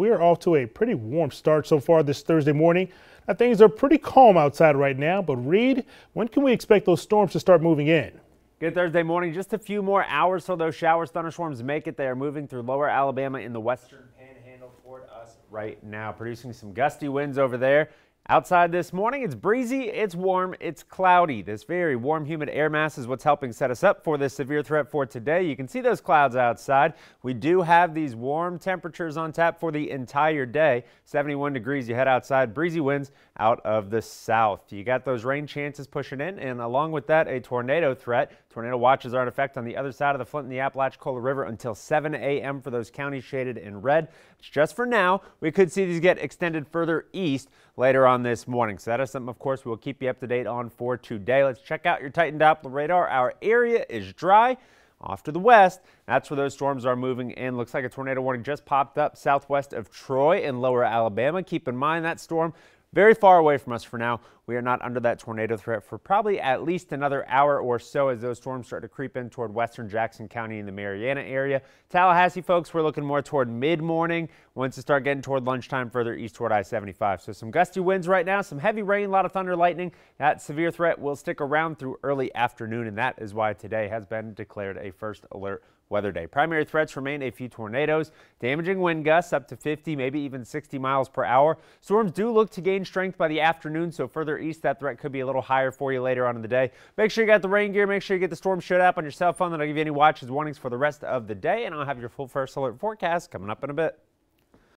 We are off to a pretty warm start so far this Thursday morning. Now, things are pretty calm outside right now, but Reed, when can we expect those storms to start moving in? Good Thursday morning. Just a few more hours till those showers, thunderstorms make it. They are moving through lower Alabama in the western panhandle toward us right now, producing some gusty winds over there. Outside this morning, it's breezy, it's warm, it's cloudy. This very warm, humid air mass is what's helping set us up for this severe threat for today. You can see those clouds outside. We do have these warm temperatures on tap for the entire day. 71 degrees, you head outside, breezy winds out of the south. You got those rain chances pushing in, and along with that, a tornado threat. Tornado watches are in effect on the other side of the Flint and the Apalachicola River until 7 a.m. for those counties shaded in red. It's just for now. We could see these get extended further east later on on this morning. So that is something, of course, we'll keep you up to date on for today. Let's check out your Titan Doppler radar. Our area is dry. Off to the west, that's where those storms are moving in. Looks like a tornado warning just popped up southwest of Troy in lower Alabama. Keep in mind that storm very far away from us for now. We are not under that tornado threat for probably at least another hour or so as those storms start to creep in toward western Jackson County and the Mariana area. Tallahassee folks, we're looking more toward mid morning once it start getting toward lunchtime further east toward I-75. So some gusty winds right now, some heavy rain, a lot of thunder lightning. That severe threat will stick around through early afternoon and that is why today has been declared a first alert weather day. Primary threats remain a few tornadoes, damaging wind gusts up to 50, maybe even 60 miles per hour. Storms do look to gain gain strength by the afternoon, so further east, that threat could be a little higher for you later on in the day. Make sure you got the rain gear. Make sure you get the storm shut app on your cell phone. That'll give you any watches warnings for the rest of the day, and I'll have your full first alert forecast coming up in a bit.